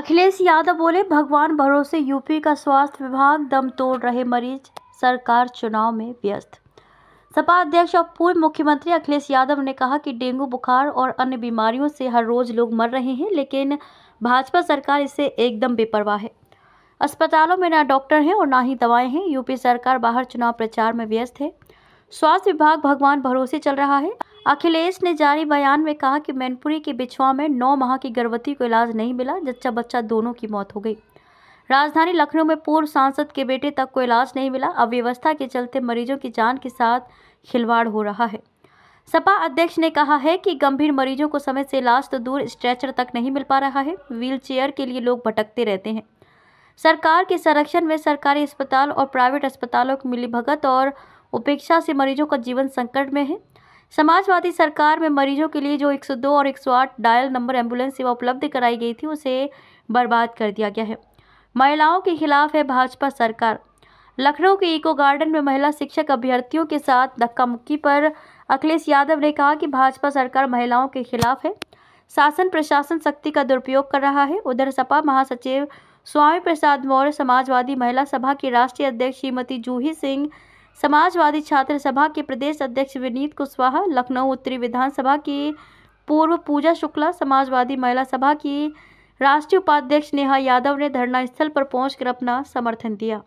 अखिलेश यादव बोले भगवान भरोसे यूपी का स्वास्थ्य विभाग दम तोड़ रहे मरीज सरकार चुनाव में व्यस्त सपा अध्यक्ष और पूर्व मुख्यमंत्री अखिलेश यादव ने कहा कि डेंगू बुखार और अन्य बीमारियों से हर रोज लोग मर रहे हैं लेकिन भाजपा सरकार इससे एकदम बेपरवाह है अस्पतालों में ना डॉक्टर हैं और ना ही दवाएं हैं यूपी सरकार बाहर चुनाव प्रचार में व्यस्त है स्वास्थ्य विभाग भगवान भरोसे चल रहा है अखिलेश ने जारी बयान में कहा कि मैनपुरी के बिछवा में नौ माह की गर्भवती को इलाज नहीं मिला जच्चा बच्चा दोनों की मौत हो गई राजधानी लखनऊ में पूर्व सांसद के बेटे तक को इलाज नहीं मिला अव्यवस्था के चलते मरीजों की जान के साथ खिलवाड़ हो रहा है सपा अध्यक्ष ने कहा है कि गंभीर मरीजों को समय से इलाज तो दूर स्ट्रेचर तक नहीं मिल पा रहा है व्हीलचेयर के लिए लोग भटकते रहते हैं सरकार के संरक्षण में सरकारी अस्पताल और प्राइवेट अस्पतालों की मिलीभगत और उपेक्षा से मरीजों का जीवन संकट में है समाजवादी सरकार में मरीजों के लिए जो 102 और 108 डायल नंबर एम्बुलेंस सेवा उपलब्ध कराई गई थी उसे बर्बाद कर दिया गया है महिलाओं के खिलाफ है भाजपा सरकार लखनऊ के इको गार्डन में महिला शिक्षक अभ्यर्थियों के साथ धक्का मुक्की पर अखिलेश यादव ने कहा कि भाजपा सरकार महिलाओं के खिलाफ है शासन प्रशासन शक्ति का दुरुपयोग कर रहा है उधर सपा महासचिव स्वामी प्रसाद मौर्य समाजवादी महिला सभा की राष्ट्रीय अध्यक्ष श्रीमती जूही सिंह समाजवादी छात्र सभा के प्रदेश अध्यक्ष विनीत कुशवाहा लखनऊ उत्तरी विधानसभा की पूर्व पूजा शुक्ला समाजवादी महिला सभा की राष्ट्रीय उपाध्यक्ष नेहा यादव ने धरना स्थल पर पहुंचकर अपना समर्थन दिया